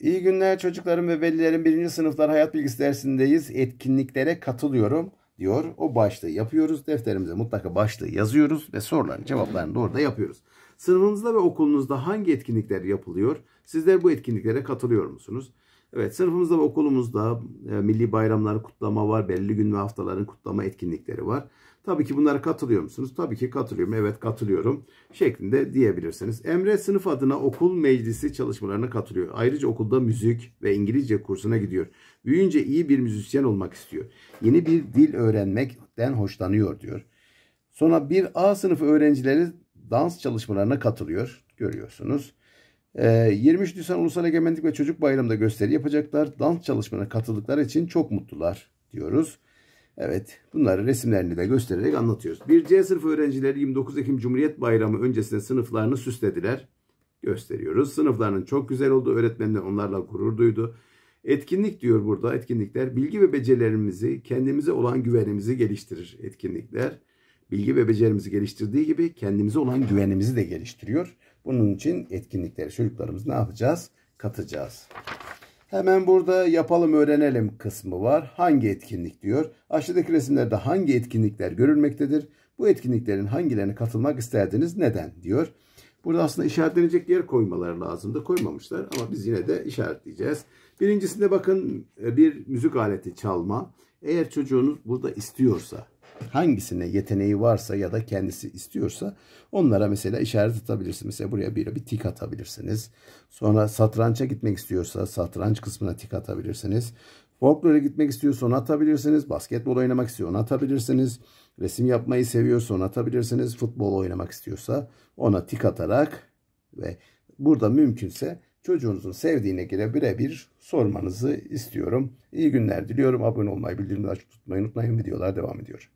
İyi günler çocuklarım ve velilerim. Birinci sınıflar hayat bilgisi dersindeyiz. Etkinliklere katılıyorum diyor. O başlığı yapıyoruz. Defterimize mutlaka başlığı yazıyoruz ve soruların cevaplarını da orada yapıyoruz. Sınıfınızda ve okulunuzda hangi etkinlikler yapılıyor? Sizler bu etkinliklere katılıyor musunuz? Evet sınıfımızda ve okulumuzda e, milli bayramları kutlama var. Belli gün ve haftaların kutlama etkinlikleri var. Tabii ki bunlara katılıyor musunuz? Tabii ki katılıyorum. Evet katılıyorum şeklinde diyebilirsiniz. Emre sınıf adına okul meclisi çalışmalarına katılıyor. Ayrıca okulda müzik ve İngilizce kursuna gidiyor. Büyüyünce iyi bir müzisyen olmak istiyor. Yeni bir dil öğrenmekten hoşlanıyor diyor. Sonra bir A sınıfı öğrencileri dans çalışmalarına katılıyor. Görüyorsunuz. 23 ee, Nisan Ulusal Egemenlik ve Çocuk Bayramı'nda gösteri yapacaklar. Dans çalışmalarına katıldıkları için çok mutlular diyoruz. Evet bunları resimlerini de göstererek anlatıyoruz. Bir C sınıf öğrencileri 29 Ekim Cumhuriyet Bayramı öncesinde sınıflarını süslediler. Gösteriyoruz. Sınıflarının çok güzel olduğu öğretmenler onlarla gurur duydu. Etkinlik diyor burada etkinlikler bilgi ve becerilerimizi kendimize olan güvenimizi geliştirir etkinlikler bilgi ve becerimizi geliştirdiği gibi kendimize olan güvenimizi de geliştiriyor. Bunun için etkinlikleri çocuklarımız ne yapacağız? Katacağız. Hemen burada yapalım öğrenelim kısmı var. Hangi etkinlik diyor. Aşağıdaki resimlerde hangi etkinlikler görülmektedir? Bu etkinliklerin hangilerine katılmak isterdiniz? Neden? diyor. Burada aslında işaretlenecek yer koymaları lazımdı. Koymamışlar ama biz yine de işaretleyeceğiz. Birincisinde bakın bir müzik aleti çalma. Eğer çocuğunuz burada istiyorsa hangisine yeteneği varsa ya da kendisi istiyorsa onlara mesela işaret atabilirsiniz. Mesela buraya bir, bir tik atabilirsiniz. Sonra satrança gitmek istiyorsa satranç kısmına tik atabilirsiniz. Folklore gitmek istiyorsa onu atabilirsiniz. Basketbol oynamak istiyor onu atabilirsiniz. Resim yapmayı seviyorsa onu atabilirsiniz. Futbol oynamak istiyorsa ona tik atarak ve burada mümkünse çocuğunuzun sevdiğine göre birebir sormanızı istiyorum. İyi günler diliyorum. Abone olmayı, bildirimleri açık tutmayı unutmayın. Videolar devam ediyor.